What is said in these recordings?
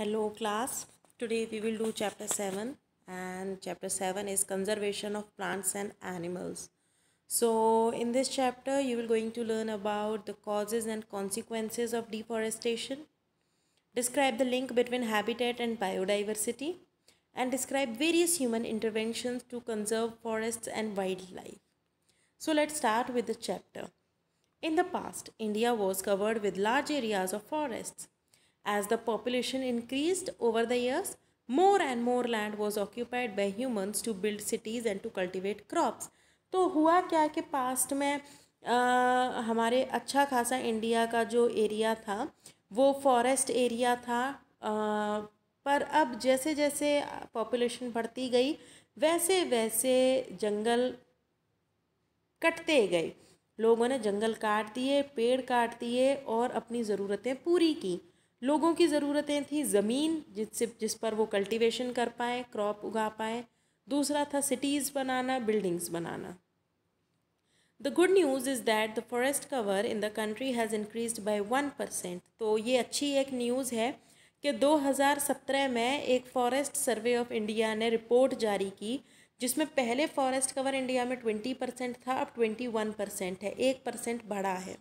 Hello class, today we will do chapter 7 and chapter 7 is conservation of plants and animals. So in this chapter you will going to learn about the causes and consequences of deforestation, describe the link between habitat and biodiversity and describe various human interventions to conserve forests and wildlife. So let's start with the chapter. In the past, India was covered with large areas of forests As the population increased over the years, more and more land was occupied by humans to build cities and to cultivate crops. तो हुआ क्या कि past में आ, हमारे अच्छा खासा India का जो एरिया था वो फॉरेस्ट एरिया था आ, पर अब जैसे जैसे पॉपुलेशन बढ़ती गई वैसे वैसे जंगल कटते गए लोगों ने जंगल काट दिए पेड़ काट दिए और अपनी ज़रूरतें पूरी की लोगों की ज़रूरतें थी ज़मीन जिससे जिस पर वो कल्टीवेशन कर पाएँ क्रॉप उगा पाएँ दूसरा था सिटीज़ बनाना बिल्डिंग्स बनाना the good news is that the forest cover in the country has increase by one percent तो ये अच्छी एक न्यूज़ है कि 2017 में एक फॉरेस्ट सर्वे ऑफ इंडिया ने रिपोर्ट जारी की जिसमें पहले फॉरेस्ट कवर इंडिया में 20 परसेंट था अब 21 परसेंट है एक परसेंट बढ़ा है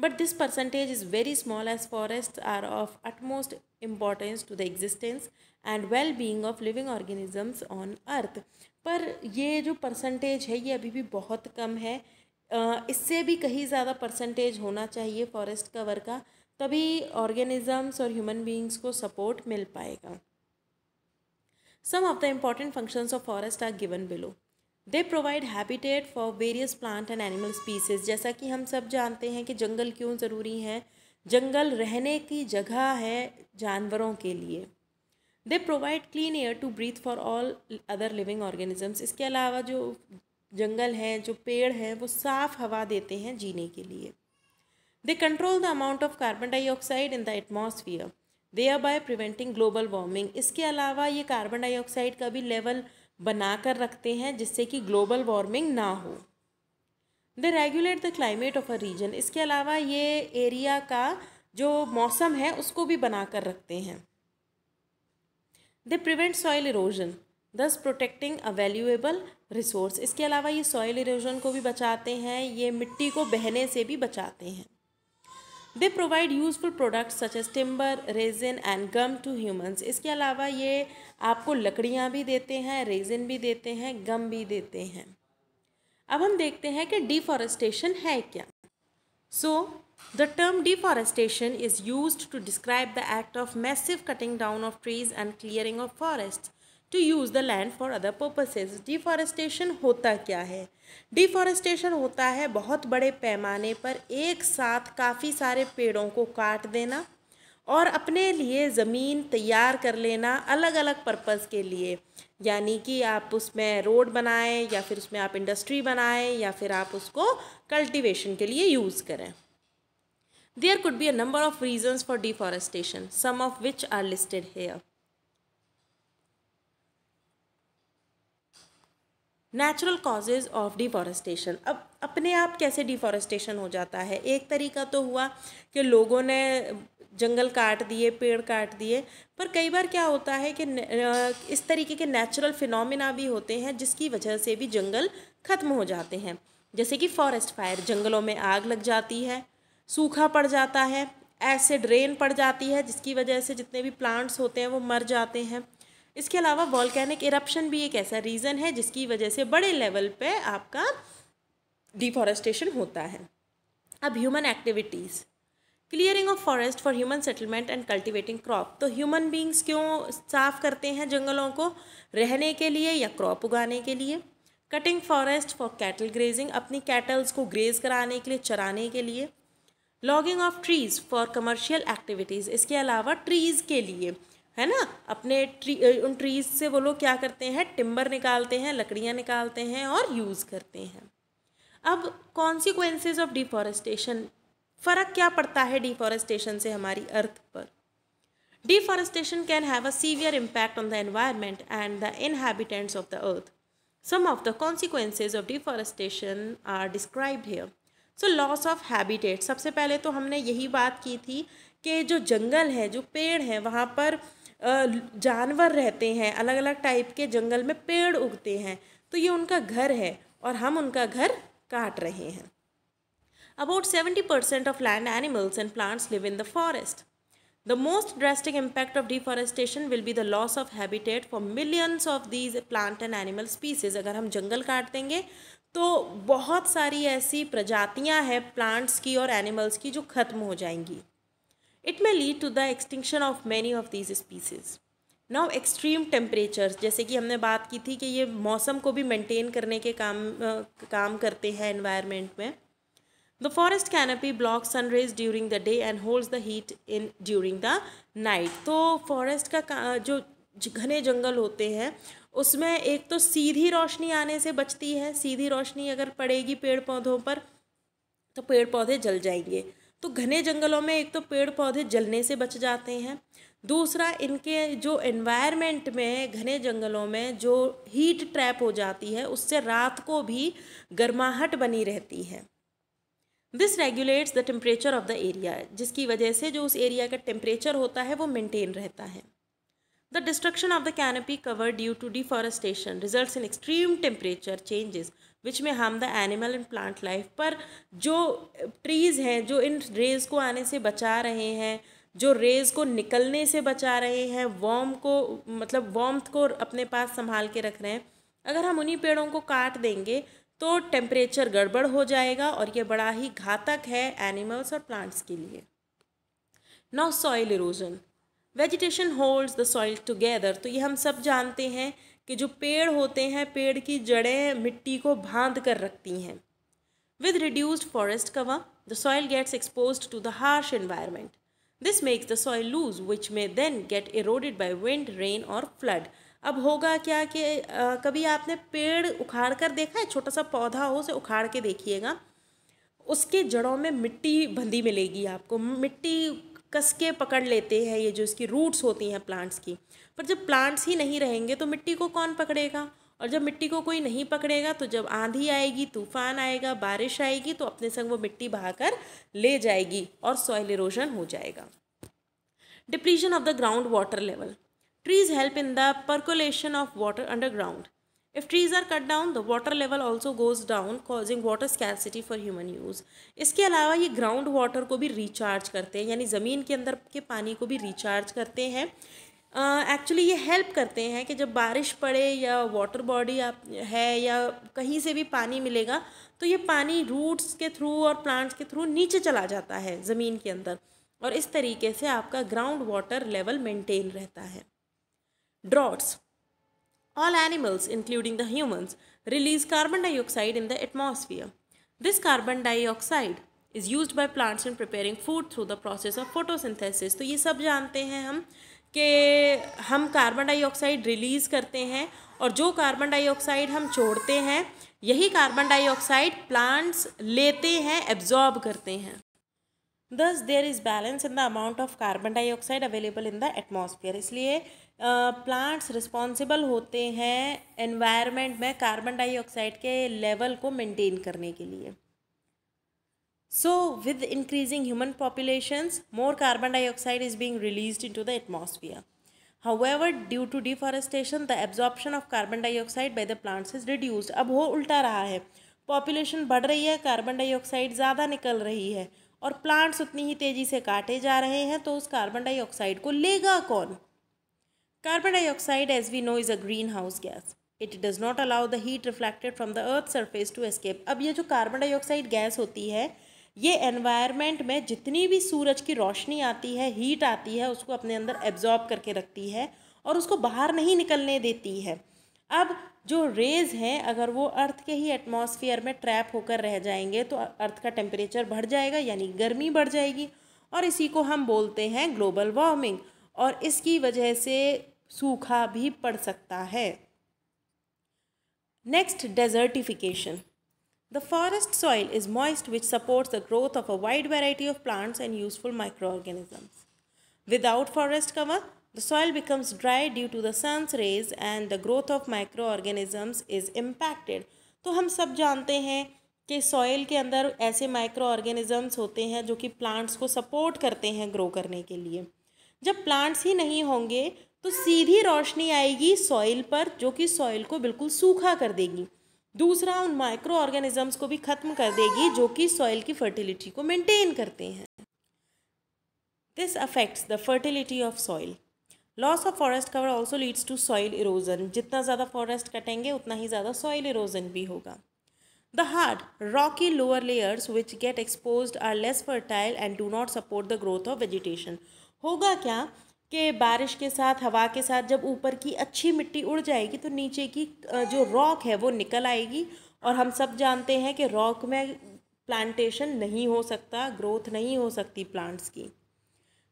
But this percentage is very small as forests are of utmost importance to the existence and well being of living organisms on earth पर ये जो परसेंटेज है ये अभी भी बहुत कम है इससे भी कहीं ज़्यादा परसेंटेज होना चाहिए फॉरेस्ट कवर का तभी ऑर्गेनिजम्स और ह्यूमन बीइंग्स को सपोर्ट मिल पाएगा some of the important functions of forest are given below they provide habitat for various plant and animal species जैसा कि हम सब जानते हैं कि जंगल क्यों ज़रूरी हैं जंगल रहने की जगह है जानवरों के लिए they provide clean air to breathe for all other living organisms इसके अलावा जो जंगल हैं जो पेड़ हैं वो साफ़ हवा देते हैं जीने के लिए they control the amount of carbon dioxide in the atmosphere they are by preventing global warming इसके अलावा ये कार्बन डाइऑक्साइड का भी लेवल बना कर रखते हैं जिससे कि ग्लोबल वार्मिंग ना हो they regulate the climate of a region इसके अलावा ये एरिया का जो मौसम है उसको भी बना कर रखते हैं they prevent soil erosion thus protecting a valuable resource इसके अलावा ये सॉइल इरोजन को भी बचाते हैं ये मिट्टी को बहने से भी बचाते हैं they provide useful products such as timber resin and gum to humans इसके अलावा ये आपको लकड़ियाँ भी देते हैं रेजिन भी देते हैं गम भी देते हैं अब हम देखते हैं कि डिफॉरेस्टेशन है क्या so The term deforestation is used to describe the act of massive cutting down of trees and clearing of forests. To use the land for other purposes deforestation होता क्या है डिफॉरेस्टेशन होता है बहुत बड़े पैमाने पर एक साथ काफ़ी सारे पेड़ों को काट देना और अपने लिए ज़मीन तैयार कर लेना अलग अलग पर्पज़ के लिए यानी कि आप उसमें रोड बनाएं या फिर उसमें आप इंडस्ट्री बनाएं या फिर आप उसको कल्टीवेशन के लिए यूज़ करें there could be a number of reasons for deforestation some of which are listed here natural causes of deforestation अब अपने आप कैसे डिफॉरेस्टेशन हो जाता है एक तरीका तो हुआ कि लोगों ने जंगल काट दिए पेड़ काट दिए पर कई बार क्या होता है कि इस तरीके के नेचुरल फिनोमिना भी होते हैं जिसकी वजह से भी जंगल ख़त्म हो जाते हैं जैसे कि फॉरेस्ट फायर जंगलों में आग लग जाती है सूखा पड़ जाता है एसिड रेन पड़ जाती है जिसकी वजह से जितने भी प्लांट्स होते हैं वो मर जाते हैं इसके अलावा वॉलकैनिक इरप्शन भी एक ऐसा रीज़न है जिसकी वजह से बड़े लेवल पे आपका डिफॉरेस्टेशन होता है अब human activities clearing of forest for human settlement and cultivating crop तो ह्यूमन बींग्स क्यों साफ़ करते हैं जंगलों को रहने के लिए या क्रॉप उगाने के लिए cutting forest for cattle grazing अपनी कैटल्स को ग्रेज कराने के लिए चराने के लिए logging of trees for commercial activities इसके अलावा ट्रीज़ के लिए है ना अपने ट्री उन ट्रीज से वो लोग क्या करते हैं टिम्बर निकालते हैं लकड़ियाँ निकालते हैं और यूज़ करते हैं अब कॉन्सिक्वेंसेज ऑफ डिफॉरेस्टेशन फ़र्क क्या पड़ता है डिफॉरेस्टेशन से हमारी अर्थ पर deforestation can have a severe impact on the environment and the inhabitants of the earth some of the consequences of deforestation are describe here so loss of habitat सबसे पहले तो हमने यही बात की थी कि जो जंगल है जो पेड़ है वहाँ पर जानवर रहते हैं अलग अलग टाइप के जंगल में पेड़ उगते हैं तो ये उनका घर है और हम उनका घर काट रहे हैं about seventy percent of land animals and plants live in the forest the most drastic impact of deforestation will be the loss of habitat for millions of these plant and animal species अगर हम जंगल काट देंगे तो बहुत सारी ऐसी प्रजातियां हैं प्लांट्स की और एनिमल्स की जो ख़त्म हो जाएंगी it may lead to the extinction of many of these species now extreme temperature जैसे कि हमने बात की थी कि ये मौसम को भी मेनटेन करने के काम काम करते हैं इन्वायरमेंट में the forest canopy block sunrays during the day and holds the heat in during the night तो फॉरेस्ट का जो घने जंगल होते हैं उसमें एक तो सीधी रोशनी आने से बचती है सीधी रोशनी अगर पड़ेगी पेड़ पौधों पर तो पेड़ पौधे जल जाएंगे तो घने जंगलों में एक तो पेड़ पौधे जलने से बच जाते हैं दूसरा इनके जो एनवायरनमेंट में घने जंगलों में जो हीट ट्रैप हो जाती है उससे रात को भी गर्माहट बनी रहती है this regulates the temperature of the area जिसकी वजह से जो उस एरिया का टेम्परेचर होता है वो मेंटेन रहता है the destruction of the canopy cover due to deforestation result in extreme temperature changes which may harm the animal and plant life पर जो ट्रीज़ हैं जो इन रेज को आने से बचा रहे हैं जो रेज को निकलने से बचा रहे हैं वॉम को मतलब वॉम्थ को अपने पास संभाल के रख रहे हैं अगर हम उन्हीं पेड़ों को काट देंगे तो टेम्परेचर गड़बड़ हो जाएगा और ये बड़ा ही घातक है एनिमल्स और प्लांट्स के लिए now soil erosion vegetation holds the soil together तो ये हम सब जानते हैं कि जो पेड़ होते हैं पेड़ की जड़ें मिट्टी को बांध कर रखती हैं with reduced forest cover the soil gets expose to the harsh environment this makes the soil loose which may then get eroded by wind rain और फ्लड अब होगा क्या कि आ, कभी आपने पेड़ उखाड़ कर देखा है छोटा सा पौधा हो उसे उखाड़ के देखिएगा उसके जड़ों में मिट्टी बंदी मिलेगी आपको मिट्टी कस के पकड़ लेते हैं ये जो इसकी रूट्स होती हैं प्लांट्स की पर जब प्लांट्स ही नहीं रहेंगे तो मिट्टी को कौन पकड़ेगा और जब मिट्टी को कोई नहीं पकड़ेगा तो जब आंधी आएगी तूफान आएगा बारिश आएगी तो अपने संग वो मिट्टी बहाकर ले जाएगी और सॉइल इरोजन हो जाएगा depletion of the ground water level trees help in the percolation of water underground If trees are cut down, the water level also goes down, causing water scarcity for human use. इसके अलावा ये ground water को भी recharge करते हैं यानी ज़मीन के अंदर के पानी को भी recharge करते हैं एक्चुअली uh, ये हेल्प करते हैं कि जब बारिश पड़े या वाटर बॉडी आप है या कहीं से भी पानी मिलेगा तो ये पानी रूट्स के थ्रू और प्लांट्स के थ्रू नीचे चला जाता है ज़मीन के अंदर और इस तरीके से आपका ग्राउंड वाटर लेवल मेंटेन रहता है droughts all animals, including the humans, release carbon dioxide in the atmosphere. This carbon dioxide is used by plants in preparing food through the process of photosynthesis. to ye sab jante hain hum ke hum carbon dioxide release karte hain aur jo carbon dioxide hum chhodte hain yahi carbon dioxide plants lete hain absorb karte hain thus there is balance in the amount of carbon dioxide available in the atmosphere इसलिए plants responsible होते हैं environment में carbon dioxide के level को maintain करने के लिए so with increasing human populations more carbon dioxide is being released into the atmosphere however due to deforestation the absorption of carbon dioxide by the plants is reduced अब वो उल्टा रहा है पॉपुलेशन बढ़ रही है कार्बन डाइऑक्साइड ज़्यादा निकल रही है और प्लांट्स उतनी ही तेज़ी से काटे जा रहे हैं तो उस कार्बन डाइऑक्साइड को लेगा कौन carbon dioxide as we know is a greenhouse gas it does not allow the heat reflected from the earth surface to escape अब ये जो कार्बन डाइऑक्साइड गैस होती है ये एनवायरनमेंट में जितनी भी सूरज की रोशनी आती है हीट आती है उसको अपने अंदर एब्जॉर्ब करके रखती है और उसको बाहर नहीं निकलने देती है अब जो रेज हैं अगर वो अर्थ के ही एटमॉस्फेयर में ट्रैप होकर रह जाएंगे तो अर्थ का टेम्परेचर बढ़ जाएगा यानी गर्मी बढ़ जाएगी और इसी को हम बोलते हैं ग्लोबल वार्मिंग और इसकी वजह से सूखा भी पड़ सकता है next desertification the forest soil is moist which supports the growth of a wide variety of plants and useful microorganisms without forest cover The soil becomes dry due to the sun's rays and the growth of microorganisms is impacted. तो हम सब जानते हैं कि soil के अंदर ऐसे micro organisms होते हैं जो कि प्लांट्स को सपोर्ट करते हैं ग्रो करने के लिए जब प्लांट्स ही नहीं होंगे तो सीधी रोशनी आएगी सॉइल पर जो कि सॉइल को बिल्कुल सूखा कर देगी दूसरा उन माइक्रो ऑर्गेनिजम्स को भी ख़त्म कर देगी जो कि सॉइल की फर्टिलिटी को मेंटेन करते हैं this affects the fertility of soil loss of forest cover also leads to soil erosion जितना ज़्यादा फॉरेस्ट कटेंगे उतना ही ज़्यादा सॉइल इरोजन भी होगा the hard rocky lower layers which get exposed are less fertile and do not support the growth of vegetation होगा क्या कि बारिश के साथ हवा के साथ जब ऊपर की अच्छी मिट्टी उड़ जाएगी तो नीचे की जो रॉक है वो निकल आएगी और हम सब जानते हैं कि रॉक में प्लांटेशन नहीं हो सकता ग्रोथ नहीं हो सकती प्लांट्स की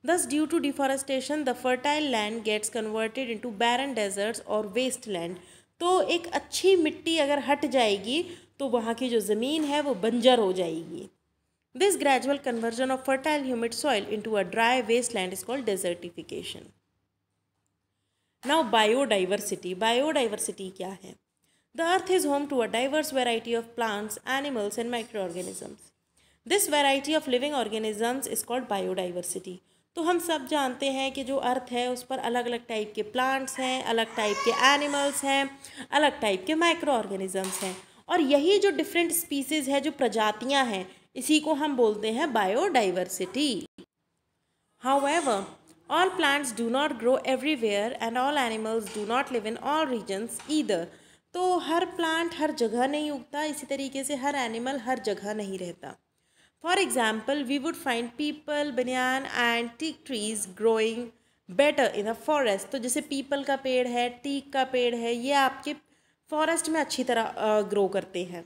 Thus, due to deforestation, the fertile land gets converted into barren deserts or wasteland. तो एक अच्छी मिट्टी अगर हट जाएगी तो वहाँ की जो ज़मीन है वो बंजर हो जाएगी this gradual conversion of fertile humid soil into a dry wasteland is called desertification now biodiversity biodiversity क्या है the earth is home to a diverse variety of plants animals and microorganisms this variety of living organisms is called biodiversity तो हम सब जानते हैं कि जो अर्थ है उस पर अलग अलग टाइप के प्लांट्स हैं अलग टाइप के एनिमल्स हैं अलग टाइप के माइक्रो ऑर्गेनिजम्स हैं और यही जो डिफरेंट स्पीसीज़ है जो प्रजातियाँ हैं इसी को हम बोलते हैं biodiversity however all plants do not grow everywhere and all animals do not live in all regions either तो हर प्लांट हर जगह नहीं उगता इसी तरीके से हर एनिमल हर जगह नहीं रहता For example, we would find people, banyan and teak trees growing better in a forest तो जैसे पीपल का पेड़ है टीक का पेड़ है ये आपके फॉरेस्ट में अच्छी तरह ग्रो करते हैं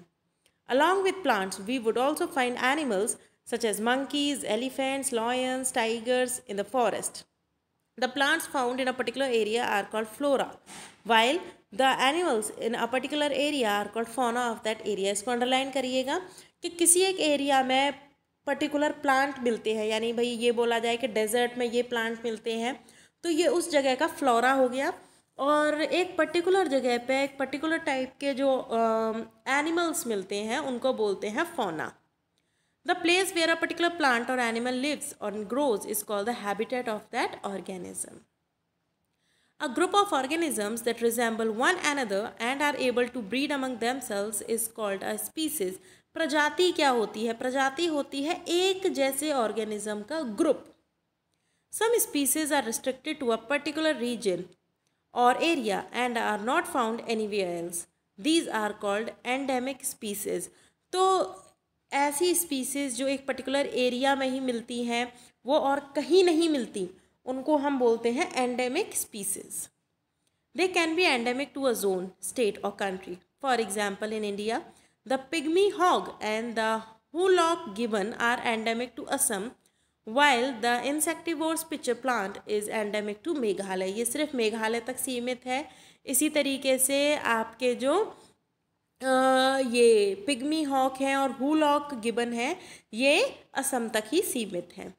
along with plants we would also find animals such as monkeys elephants lions tigers in the forest The plants found in a particular area are called flora, while the animals in a particular area are called fauna of that area. इसको underline करिएगा कि किसी एक area में particular plant मिलते हैं यानी भाई ये बोला जाए कि डेजर्ट में ये प्लांट मिलते हैं तो ये उस जगह का फ्लोरा हो गया और एक पर्टिकुलर जगह पे एक पर्टिकुलर टाइप के जो एनिमल्स uh, मिलते हैं उनको बोलते हैं fauna the place where a particular plant or animal lives or grows is called the habitat of that organism group of of organisms that resemble one another and are able to breed among themselves is called a species प्रजाति क्या होती है प्रजाति होती है एक जैसे organism का group some species are restricted to a particular region or area and are not found any else these are called endemic species तो ऐसी स्पीसीज जो एक पर्टिकुलर एरिया में ही मिलती हैं वो और कहीं नहीं मिलती उनको हम बोलते हैं endemic species they can be endemic to a zone state or country for example in India The pygmy hog and the hulock gibbon are endemic to Assam, while the insectivorous pitcher plant is endemic to Meghalaya. ye sirf meghalaya tak सीमित hai isi tarike se aapke jo आ, ये pygmy hoc हैं और hoolock gibbon है ये असम तक ही सीमित हैं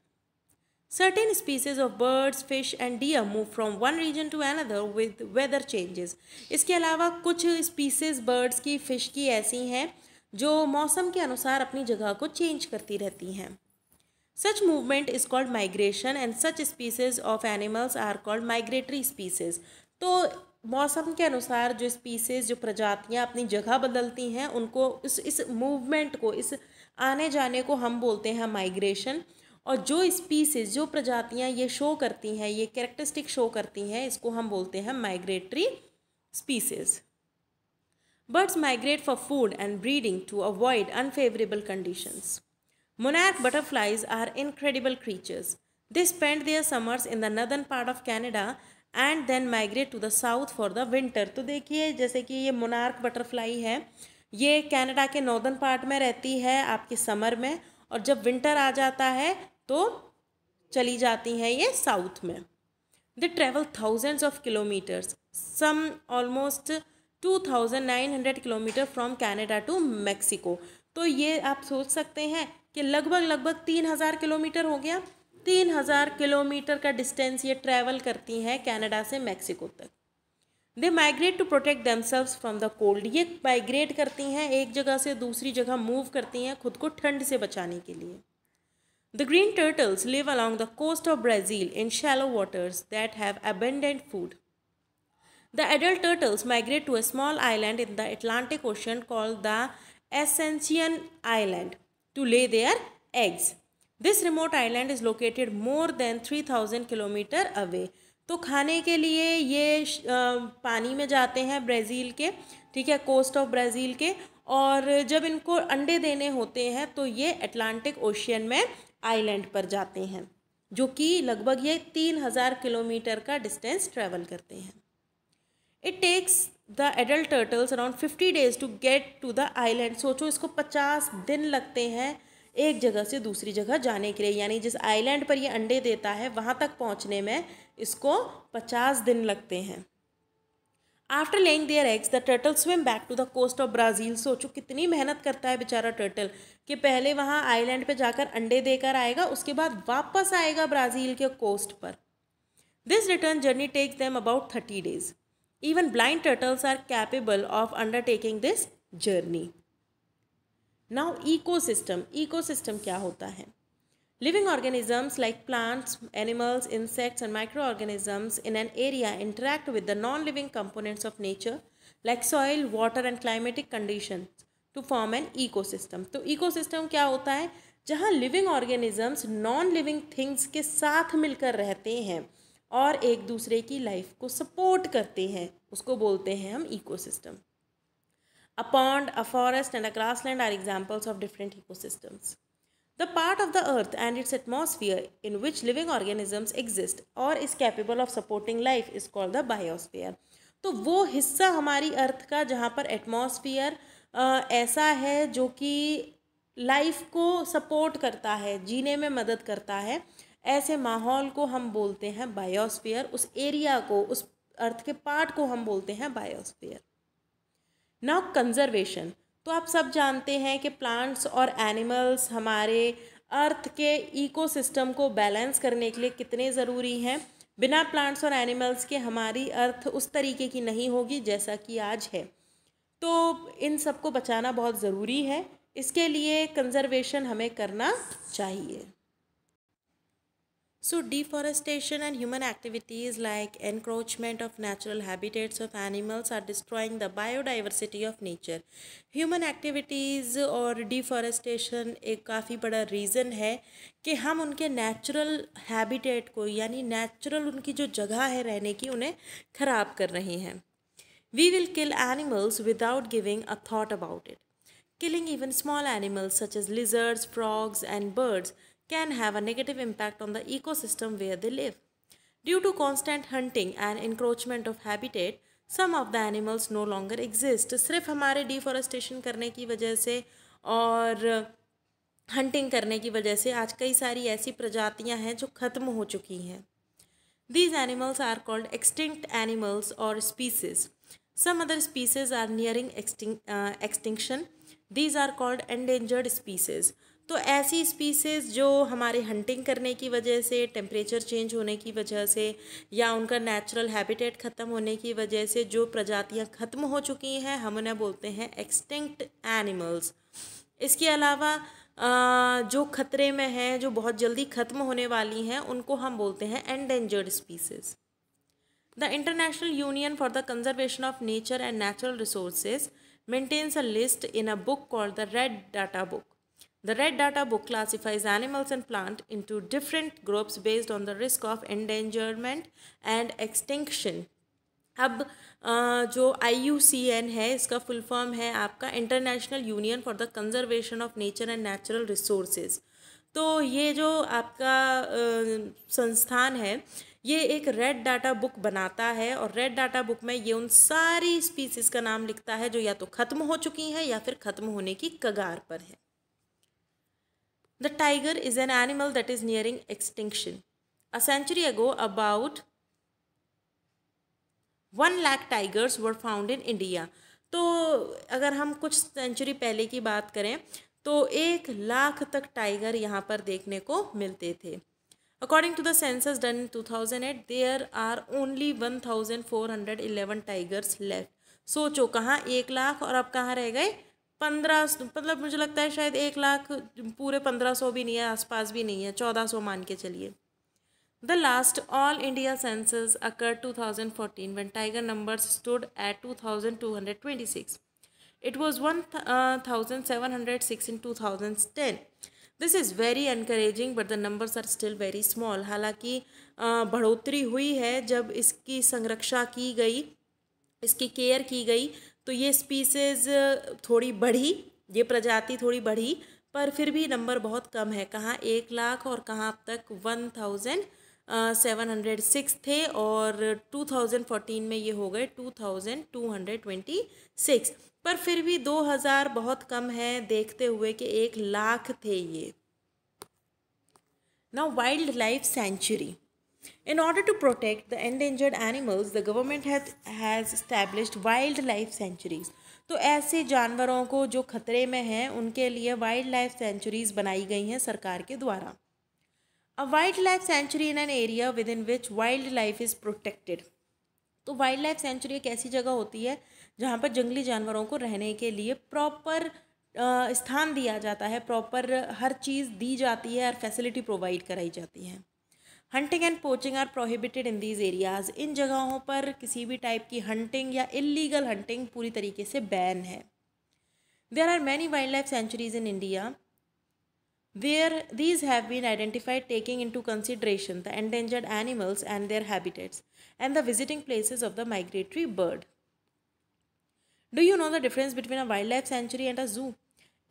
Certain species of birds, fish and deer move from one region to another with weather changes. इसके अलावा कुछ species birds की fish की ऐसी हैं जो मौसम के अनुसार अपनी जगह को change करती रहती हैं Such movement is called migration and such species of animals are called migratory species. तो मौसम के अनुसार जो स्पीसीज जो प्रजातियाँ अपनी जगह बदलती हैं उनको इस इस मूवमेंट को इस आने जाने को हम बोलते हैं माइग्रेशन और जो स्पीसीज जो प्रजातियाँ ये शो करती हैं ये कैरेक्टरिस्टिक शो करती हैं इसको हम बोलते हैं migratory species birds migrate for food and breeding to avoid unfavourable conditions monarch butterflies are incredible creatures they spend their summers in the northern part of Canada and then migrate to the south for the winter तो देखिए जैसे कि ये monarch butterfly है ये Canada के northern part में रहती है आपके समर में और जब विंटर आ जाता है तो चली जाती हैं ये साउथ में they travel thousands of kilometres some almost two thousand nine hundred kilometre from Canada to Mexico तो ये आप सोच सकते हैं कि लगभग लगभग तीन हज़ार किलोमीटर हो गया तीन हज़ार किलोमीटर का डिस्टेंस ये ट्रैवल करती हैं कैनेडा से मैक्सिको तक they migrate to protect themselves from the cold ये माइग्रेट करती हैं एक जगह से दूसरी जगह मूव करती हैं खुद को ठंड से बचाने के लिए The green turtles live along the coast of Brazil in shallow waters that have abundant food. The adult turtles migrate to a small island in the Atlantic Ocean called the Ascension Island to lay their eggs. This remote island is located more than 3000 km away. तो खाने के लिए ये पानी में जाते हैं Brazil के ठीक है कोस्ट ऑफ ब्राज़ील के और जब इनको अंडे देने होते हैं तो ये अटलांटिक ओशियन में आइलैंड पर जाते हैं जो कि लगभग ये तीन हज़ार किलोमीटर का डिस्टेंस ट्रैवल करते हैं it takes the adult turtles around fifty days to get to the island सोचो इसको पचास दिन लगते हैं एक जगह से दूसरी जगह जाने के लिए यानी जिस आइलैंड पर ये अंडे देता है वहाँ तक पहुँचने में इसको पचास दिन लगते हैं after laying their eggs the turtle swim back to the coast of Brazil सोचो कितनी मेहनत करता है बेचारा टर्टल कि पहले वहाँ आइलैंड पे जाकर अंडे देकर आएगा उसके बाद वापस आएगा ब्राज़ील के कोस्ट पर this return journey takes them about thirty days even blind turtles are capable of undertaking this journey now ecosystem क्या होता है Living organisms like plants, animals, insects and microorganisms in an area interact with the non-living components of nature like soil, water and climatic conditions to form an ecosystem. तो ecosystem क्या होता है जहाँ living organisms non living things के साथ मिलकर रहते हैं और एक दूसरे की लाइफ को सपोर्ट करते हैं उसको बोलते हैं हम ecosystem. A pond, a forest and a grassland are examples of different ecosystems. the part of the earth and its atmosphere in which living organisms exist or is capable of supporting life is called the biosphere तो वो हिस्सा हमारी अर्थ का जहाँ पर atmosphere ऐसा है जो कि लाइफ को सपोर्ट करता है जीने में मदद करता है ऐसे माहौल को हम बोलते हैं बायोस्फीयर उस एरिया को उस अर्थ के पार्ट को हम बोलते हैं बायोस्फीयर नाउ कंजर्वेशन तो आप सब जानते हैं कि प्लांट्स और एनिमल्स हमारे अर्थ के इकोसिस्टम को बैलेंस करने के लिए कितने ज़रूरी हैं बिना प्लांट्स और एनिमल्स के हमारी अर्थ उस तरीके की नहीं होगी जैसा कि आज है तो इन सबको बचाना बहुत ज़रूरी है इसके लिए कंजर्वेशन हमें करना चाहिए So deforestation and human activities like encroachment of natural habitats of animals are destroying the biodiversity of nature. Human activities or deforestation a काफ़ी बड़ा reason है कि हम उनके natural habitat को यानी natural उनकी जो जगह है रहने की उन्हें ख़राब कर रहे हैं We will kill animals without giving a thought about it. Killing even small animals such as lizards, frogs and birds – can have a negative impact on the ecosystem where they live. Due to constant hunting and encroachment of habitat, some of the animals no longer exist सिर्फ हमारे deforestation करने की वजह से और hunting uh, करने की वजह से आज कई सारी ऐसी प्रजातियां हैं जो ख़त्म हो चुकी हैं these animals are called extinct animals or species some other species are nearing extinction these are called endangered species तो ऐसी स्पीसीज़ जो हमारे हंटिंग करने की वजह से टेम्परेचर चेंज होने की वजह से या उनका नेचुरल हैबिटेट ख़त्म होने की वजह से जो प्रजातियां ख़त्म हो चुकी हैं हम उन्हें बोलते हैं एक्सटिंक्ट एनिमल्स इसके अलावा जो ख़तरे में हैं जो बहुत जल्दी ख़त्म होने वाली हैं उनको हम बोलते हैं endangered species the International Union for the conservation of Nature and Natural Resources maintains a list in a book called the Red Data Book The Red Data Book classifies animals and plant into different groups based on the risk of endangerment and extinction. अब जो आई है इसका full form है आपका International Union for the conservation of Nature and Natural Resources तो ये जो आपका संस्थान है ये एक रेड डाटा बुक बनाता है और रेड डाटा बुक में ये उन सारी स्पीसीज़ का नाम लिखता है जो या तो ख़त्म हो चुकी हैं या फिर ख़त्म होने की कगार पर है The tiger is an animal that is nearing extinction. A century ago, about 1 lakh tigers were found in India. तो अगर हम कुछ सेंचुरी पहले की बात करें तो एक लाख तक टाइगर यहाँ पर देखने को मिलते थे according to the census done two thousand eight there are only one thousand four hundred eleven tigers left सोचो कहाँ एक लाख और अब कहाँ रह गए पंद्रह मतलब मुझे लगता है शायद एक लाख पूरे पंद्रह सौ भी नहीं है आसपास भी नहीं है चौदह सौ मान के चलिए the last all India census occur two thousand fourteen one tiger number stood at two thousand two hundred twenty six it was one thousand seven hundred six in two thousand ten this is very encouraging but the numbers are still very small हालांकि बढ़ोतरी हुई है जब इसकी संरक्षा की गई इसकी केयर की गई तो ये स्पीसीज थोड़ी बढ़ी ये प्रजाति थोड़ी बढ़ी पर फिर भी नंबर बहुत कम है कहाँ एक लाख और कहाँ अब तक one thousand seven hundred six थे और टू थाउजेंड फोर्टीन में ये हो गए two thousand two hundred twenty six पर फिर भी दो हज़ार बहुत कम है देखते हुए कि एक लाख थे ये ना wildlife sanctuary In order to protect the endangered animals, the government has, has established wildlife sanctuaries. तो ऐसे जानवरों को जो खतरे में हैं उनके लिए वाइल्ड लाइफ सेंचुरीज बनाई गई हैं सरकार के द्वारा a wildlife sanctuary in an area within which wildlife is protected तो वाइल्ड लाइफ सेंचुरी एक ऐसी जगह होती है जहाँ पर जंगली जानवरों को रहने के लिए प्रॉपर स्थान दिया जाता है प्रॉपर हर चीज़ दी जाती है और फैसिलिटी प्रोवाइड कराई जाती है hunting and poaching are prohibited in these areas इन जगहों पर किसी भी टाइप की हंटिंग या इलीगल हंटिंग पूरी तरीके से बैन है there are many wildlife sanctuaries in India where these have been identified taking into consideration the endangered animals and their habitats and the visiting places of the migratory bird do you know the difference between a wildlife sanctuary and a zoo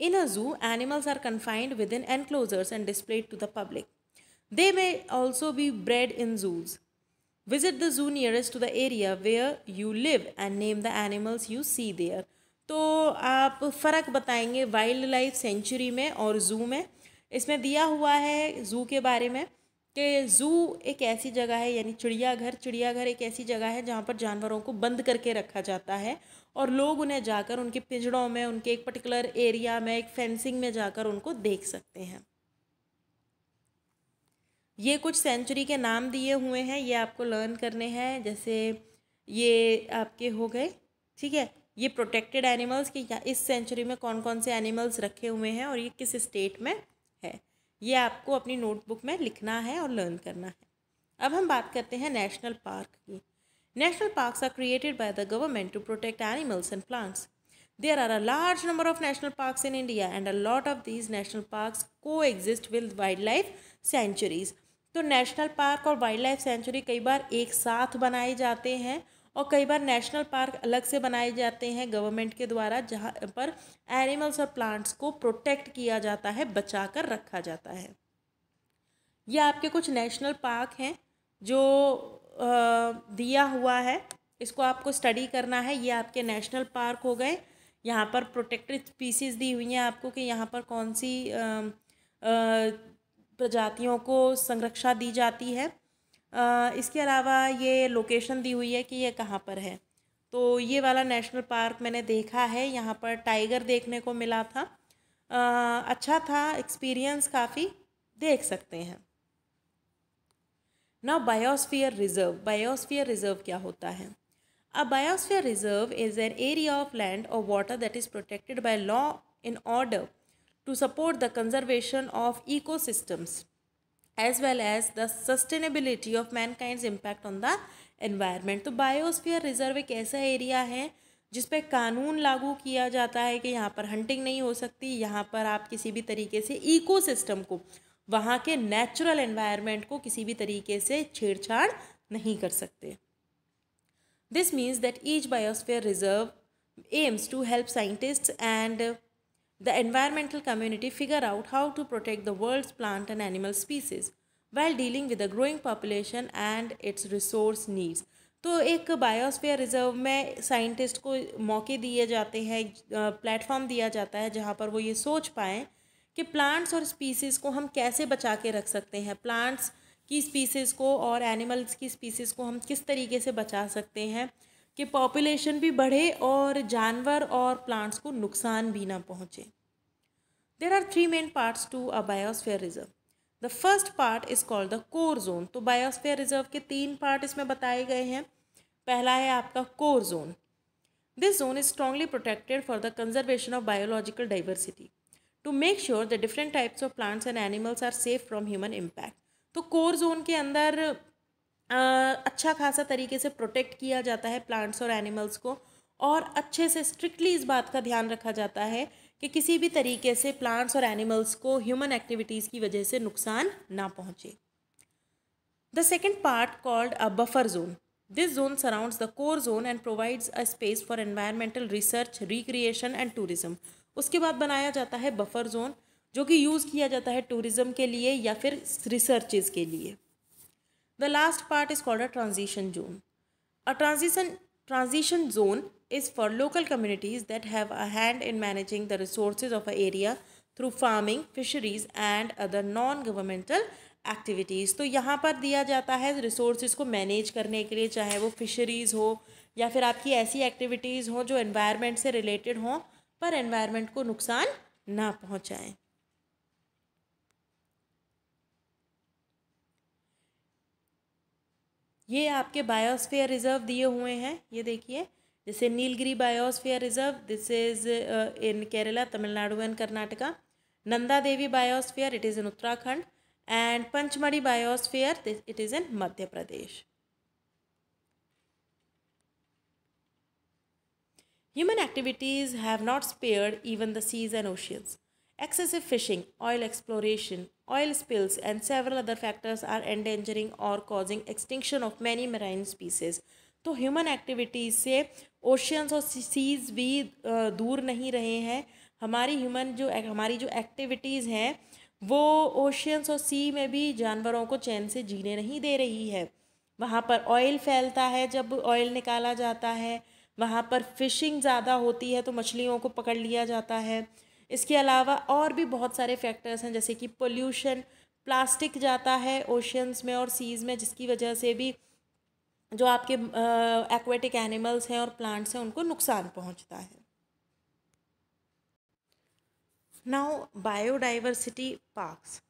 in a zoo animals are confined within enclosures and displayed to the public They may also be bred in zoos. Visit the zoo nearest to the area where you live and name the animals you see there. तो आप फ़र्क बताएंगे wild wildlife century में और zoo में इसमें दिया हुआ है ज़ू के बारे में कि ज़ू एक ऐसी जगह है यानी चिड़ियाघर चिड़ियाघर एक ऐसी जगह है जहाँ पर जानवरों को बंद करके रखा जाता है और लोग उन्हें जाकर उनके पिंजड़ों में उनके एक पर्टिकुलर एरिया में एक फेंसिंग में जाकर उनको देख सकते हैं ये कुछ सेंचुरी के नाम दिए हुए हैं ये आपको लर्न करने हैं जैसे ये आपके हो गए ठीक है ये प्रोटेक्टेड एनिमल्स या इस सेंचुरी में कौन कौन से एनिमल्स रखे हुए हैं और ये किस स्टेट में है ये आपको अपनी नोटबुक में लिखना है और लर्न करना है अब हम बात करते हैं नेशनल पार्क की national parks are created by the government to protect animals and plants are a large number of national of in India and a lot of these national park coexist with wildlife sanctuaries तो national park और wildlife sanctuary कई बार एक साथ बनाए जाते हैं और कई बार नेशनल पार्क अलग से बनाए जाते हैं गवर्नमेंट के द्वारा जहाँ पर एनिमल्स और प्लांट्स को प्रोटेक्ट किया जाता है बचा कर रखा जाता है ये आपके कुछ नेशनल पार्क हैं जो दिया हुआ है इसको आपको स्टडी करना है ये आपके नेशनल पार्क हो गए यहाँ पर प्रोटेक्टेड स्पीसीज़ दी हुई हैं आपको कि यहाँ पर कौन सी आ, आ, प्रजातियों को संरक्षा दी जाती है इसके अलावा ये लोकेशन दी हुई है कि ये कहाँ पर है तो ये वाला नेशनल पार्क मैंने देखा है यहाँ पर टाइगर देखने को मिला था अच्छा था एक्सपीरियंस काफ़ी देख सकते हैं ना बायोस्फीयर रिजर्व बायोस्फीयर रिजर्व क्या होता है a biosphere reserve is an area of land or water that is protected by law in order to support the conservation of ecosystems as well as the sustainability of mankind's impact on the environment तो biosphere reserve एक ऐसा area है जिस पर कानून लागू किया जाता है कि यहाँ पर हंटिंग नहीं हो सकती यहाँ पर आप किसी भी तरीके से इकोसिस्टम को वहाँ के नेचुरल एनवायरनमेंट को किसी भी तरीके से छेड़छाड़ नहीं कर सकते this means that each biosphere reserve aims to help scientists and the environmental community figure out how to protect the world's plant and animal species while dealing with the growing population and its resource needs तो एक biosphere reserve में scientist को मौके दिए जाते हैं platform दिया जाता है जहाँ पर वो ये सोच पाएँ कि प्लांट्स और स्पीसीज़ को हम कैसे बचा के रख सकते हैं प्लांट्स की स्पीसीज़ को और एनिमल्स की स्पीसीज़ को हम किस तरीके से बचा सकते हैं कि पॉपुलेशन भी बढ़े और जानवर और प्लांट्स को नुकसान भी ना पहुँचे there are three main parts to a biosphere reserve the first part is called the core zone तो बायोस्फेयर रिजर्व के तीन पार्ट इसमें बताए गए हैं पहला है आपका core zone this zone is strongly protected for the conservation of biological diversity to make sure the different types of plants and animals are safe from human impact तो कोर जोन के अंदर अच्छा खासा तरीके से प्रोटेक्ट किया जाता है प्लांट्स और एनिमल्स को और अच्छे से स्ट्रिक्टली इस बात का ध्यान रखा जाता है कि किसी भी तरीके से प्लांट्स और एनिमल्स को ह्यूमन एक्टिविटीज़ की वजह से नुकसान ना पहुँचे the second part called a buffer zone this zone surrounds the core zone and provides a space for environmental research recreation and tourism उसके बाद बनाया जाता है बफर जोन जो कि यूज़ किया जाता है टूरिज़्म के लिए या फिर रिसर्चेज के लिए The last part is called a transition zone. A transition transition zone is for local communities that have a hand in managing the resources of an area through farming, fisheries and other non-governmental activities तो यहाँ पर दिया जाता है resources को manage करने के लिए चाहे वो फिशरीज़ हो या फिर आपकी ऐसी एक्टिविटीज़ हों जो एनवायरनमेंट से रिलेटेड हों पर एनवायरनमेंट को नुकसान ना पहुँचाएँ ये आपके बायोस्फीयर रिजर्व दिए हुए हैं ये देखिए जैसे Nilgiri biosphere reserve this is in Kerala Tamil Nadu and Karnataka Nanda Devi biosphere it is in Uttarakhand and Pachmarhi biosphere it is in Madhya Pradesh human activities have not spared even the seas and oceans Excessive fishing, oil exploration, oil spills and several other factors are endangering or causing extinction of many marine species. तो human activities से oceans और seas भी दूर नहीं रहे हैं हमारी human जो हमारी जो एक्टिविटीज़ हैं वो ओशियंस और सी में भी जानवरों को चैन से जीने नहीं दे रही है वहाँ पर ऑयल फैलता है जब ऑयल निकाला जाता है वहाँ पर फिशिंग ज़्यादा होती है तो मछलियों को पकड़ लिया जाता है इसके अलावा और भी बहुत सारे फैक्टर्स हैं जैसे कि पोल्यूशन प्लास्टिक जाता है ओशंस में और सीज़ में जिसकी वजह से भी जो आपके एक्वेटिक एनिमल्स हैं और प्लांट्स हैं उनको नुकसान पहुंचता है now biodiversity parks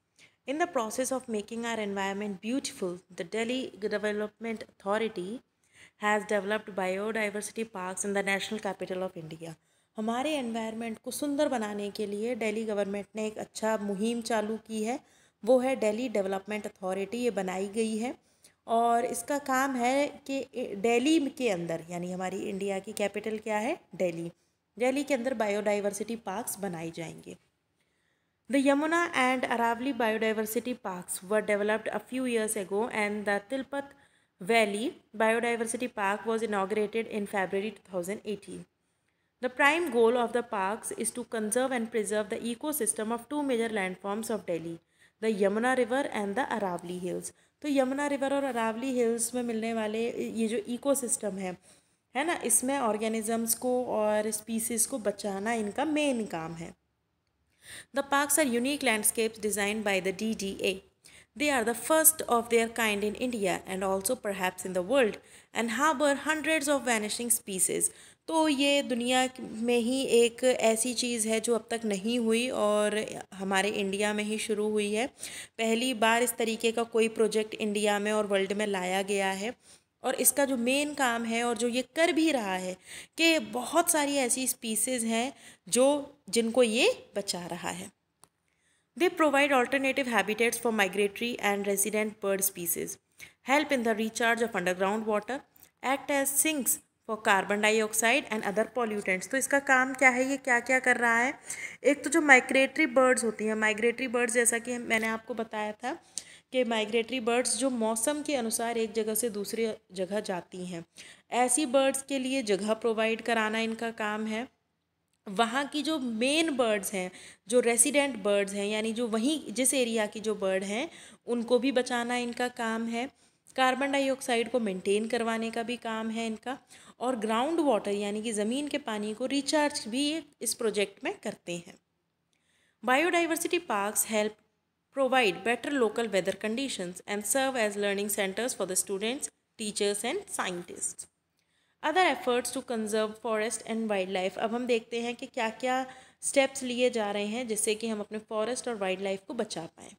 in the process of making our environment beautiful the Delhi Development Authority has developed biodiversity parks in the national capital of India हमारे एनवायरनमेंट को सुंदर बनाने के लिए दिल्ली गवर्नमेंट ने एक अच्छा मुहिम चालू की है वो है दिल्ली डेवलपमेंट अथॉरिटी ये बनाई गई है और इसका काम है कि दिल्ली के अंदर यानी हमारी इंडिया की कैपिटल क्या है दिल्ली दिल्ली के अंदर बायोडाइवर्सिटी पार्क्स बनाए जाएंगे the Yamuna and Aravalli biodiversity parks were developed a few years ago and the Tilpat Valley biodiversity park was inaugurated in February two thousand eighteen The prime goal of the parks is to conserve and preserve the ecosystem of two major landforms of Delhi, the Yamuna River and the Aravali Hills. तो Yamuna River and Aravalli Hills में मिलने वाले ये जो ecosystem है है ना इसमें ऑर्गेनिजम्स को और स्पीसीज को बचाना इनका मेन काम है the parks are unique landscapes design by the D D They are the first of their kind in India and also perhaps in the world and harbor hundreds of vanishing species तो ये दुनिया में ही एक ऐसी चीज़ है जो अब तक नहीं हुई और हमारे इंडिया में ही शुरू हुई है पहली बार इस तरीके का कोई प्रोजेक्ट इंडिया में और वर्ल्ड में लाया गया है और इसका जो मेन काम है और जो ये कर भी रहा है कि बहुत सारी ऐसी स्पीसीज़ हैं जो जिनको ये बचा रहा है they provide alternative habitats for migratory and resident bird species help in the recharge of underground water act as sinks for carbon dioxide and other pollutants तो इसका काम क्या है ये क्या क्या कर रहा है एक तो जो माइग्रेटरी बर्ड्स होती हैं माइग्रेटरी बर्ड्स जैसा कि मैंने आपको बताया था कि माइग्रेटरी बर्ड्स जो मौसम के अनुसार एक जगह से दूसरी जगह जाती हैं ऐसी बर्ड्स के लिए जगह प्रोवाइड कराना इनका काम है वहाँ की जो मेन बर्ड्स हैं जो रेसिडेंट बर्ड्स हैं यानी जो वहीं जिस एरिया की जो बर्ड हैं उनको भी बचाना इनका काम है कार्बन डाइऑक्साइड को मेंटेन करवाने का भी काम है इनका और ग्राउंड वाटर यानी कि ज़मीन के पानी को रिचार्ज भी इस प्रोजेक्ट में करते हैं biodiversity parks help provide better local weather conditions and serve as learning centres for the students teachers and scientist other efforts to conserve forest and wild life अब हम देखते हैं कि क्या क्या स्टेप्स लिए जा रहे हैं जिससे कि हम अपने फॉरेस्ट और वाइल्ड लाइफ को बचा पाएँ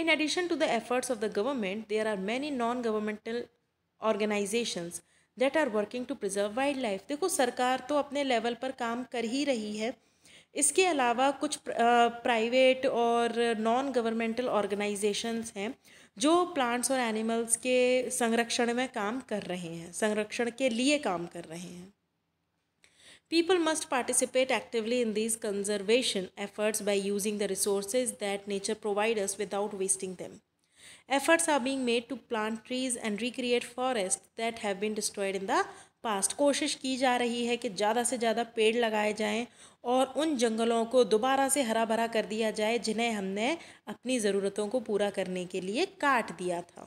in addition to the efforts of the government there are many non governmental organisations that are working to preserve wild life देखो सरकार तो अपने लेवल पर काम कर ही रही है इसके अलावा कुछ प्राइवेट और नॉन गवर्नमेंटल ऑर्गेनाइजेशंस हैं जो प्लांट्स और एनिमल्स के संरक्षण में काम कर रहे हैं संरक्षण के लिए काम कर रहे हैं people must participate actively in this conservation efforts by using the resources that nature provide us without wasting them Efforts are being made to plant trees and recreate forests that have been destroyed in the past कोशिश की जा रही है कि ज़्यादा से ज़्यादा पेड़ लगाए जाएं और उन जंगलों को दोबारा से हरा भरा कर दिया जाए जिन्हें हमने अपनी ज़रूरतों को पूरा करने के लिए काट दिया था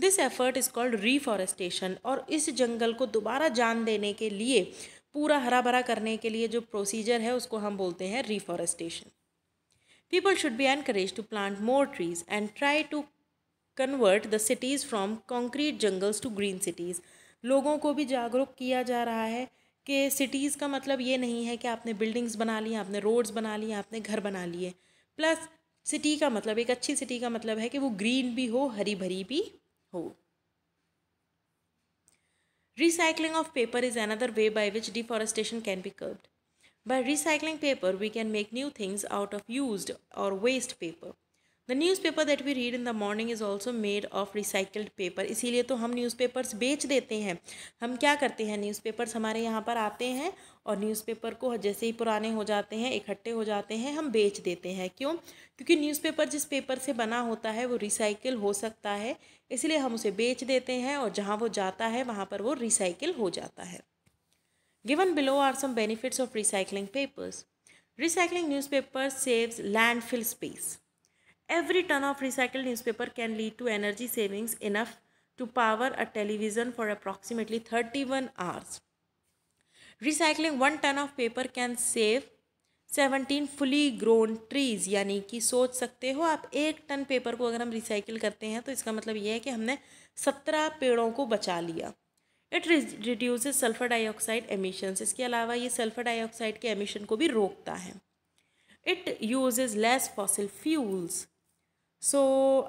this effort is called reforestation और इस जंगल को दोबारा जान देने के लिए पूरा हरा भरा करने के लिए जो प्रोसीजर है उसको हम बोलते हैं reforestation People should be encouraged to plant more trees and try to convert the cities from concrete jungles to green cities लोगों को भी जागरूक किया जा रहा है कि सिटीज़ का मतलब ये नहीं है कि आपने बिल्डिंग्स बना ली आपने रोड्स बना लिए आपने घर बना लिए प्लस सिटी का मतलब एक अच्छी सिटी का मतलब है कि वो ग्रीन भी हो हरी भरी भी हो recycling of paper is another way by which deforestation can be curbed By recycling paper, we can make new things out of used or waste paper. The newspaper that we read in the morning is also made of recycled paper इसीलिए तो हम newspapers बेच देते हैं हम क्या करते हैं न्यूज़पेपर्स हमारे यहाँ पर आते हैं और न्यूज़पेपर को जैसे ही पुराने हो जाते हैं इकट्ठे हो जाते हैं हम बेच देते हैं क्यों क्योंकि न्यूज़पेपर जिस पेपर से बना होता है वो रिसाइकिल हो सकता है इसलिए हम उसे बेच देते हैं और जहाँ वो जाता है वहाँ पर वो रिसाइकिल हो जाता है Given below are some benefits of recycling papers. Recycling newspaper saves landfill space. Every ton of recycled newspaper can lead to energy savings enough to power a television for approximately 31 hours. Recycling one ton of paper can save 17 fully grown trees. यानी कि सोच सकते हो आप एक ton paper को अगर हम रिसाइकिल करते हैं तो इसका मतलब ये है कि हमने सत्रह पेड़ों को बचा लिया it reduce sulphur dioxide emissions इसके अलावा ये सल्फ़र डाइऑक्साइड के एमिशन को भी रोकता है it uses less fossil fuels so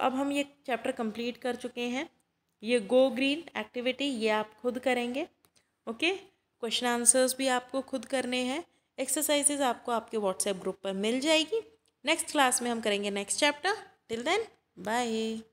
अब हम ये चैप्टर कंप्लीट कर चुके हैं ये गो ग्रीन एक्टिविटी ये आप खुद करेंगे ओके क्वेश्चन आंसर्स भी आपको खुद करने हैं एक्सरसाइजेज आपको आपके व्हाट्सएप ग्रुप पर मिल जाएगी नेक्स्ट क्लास में हम करेंगे next chapter till then bye